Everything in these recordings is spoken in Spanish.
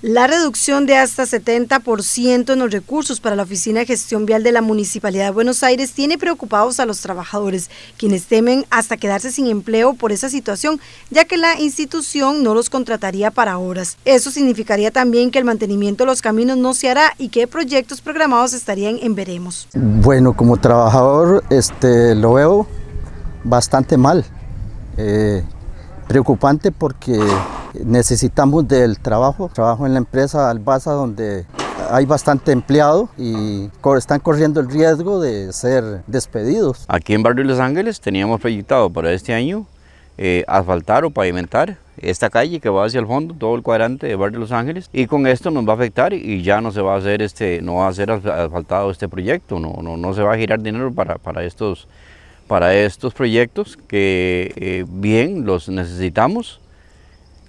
La reducción de hasta 70% en los recursos para la Oficina de Gestión Vial de la Municipalidad de Buenos Aires tiene preocupados a los trabajadores, quienes temen hasta quedarse sin empleo por esa situación, ya que la institución no los contrataría para horas. Eso significaría también que el mantenimiento de los caminos no se hará y que proyectos programados estarían en veremos. Bueno, como trabajador este, lo veo bastante mal. Eh, preocupante porque Necesitamos del trabajo, trabajo en la empresa Albaza donde hay bastante empleado y están corriendo el riesgo de ser despedidos. Aquí en Barrio Los Ángeles teníamos proyectado para este año eh, asfaltar o pavimentar esta calle que va hacia el fondo, todo el cuadrante de Barrio Los Ángeles y con esto nos va a afectar y ya no se va a hacer este, no va a ser asfaltado este proyecto, no, no, no se va a girar dinero para, estos para estos proyectos que eh, bien los necesitamos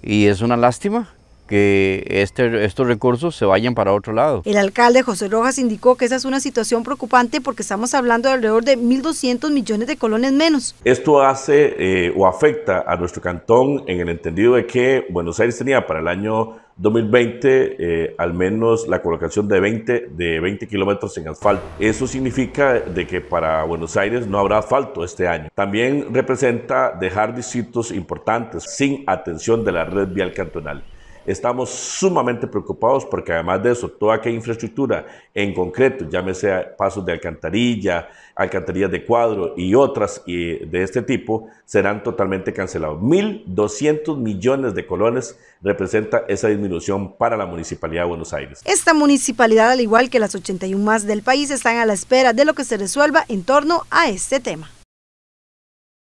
y es una lástima que este, estos recursos se vayan para otro lado. El alcalde José Rojas indicó que esa es una situación preocupante porque estamos hablando de alrededor de 1.200 millones de colones menos. Esto hace eh, o afecta a nuestro cantón en el entendido de que Buenos Aires tenía para el año 2020 eh, al menos la colocación de 20, de 20 kilómetros en asfalto. Eso significa de que para Buenos Aires no habrá asfalto este año. También representa dejar distritos importantes sin atención de la red vial cantonal estamos sumamente preocupados porque además de eso, toda aquella infraestructura en concreto, llámese pasos de alcantarilla, alcantarillas de cuadro y otras de este tipo, serán totalmente cancelados. 1.200 millones de colones representa esa disminución para la Municipalidad de Buenos Aires. Esta municipalidad, al igual que las 81 más del país, están a la espera de lo que se resuelva en torno a este tema.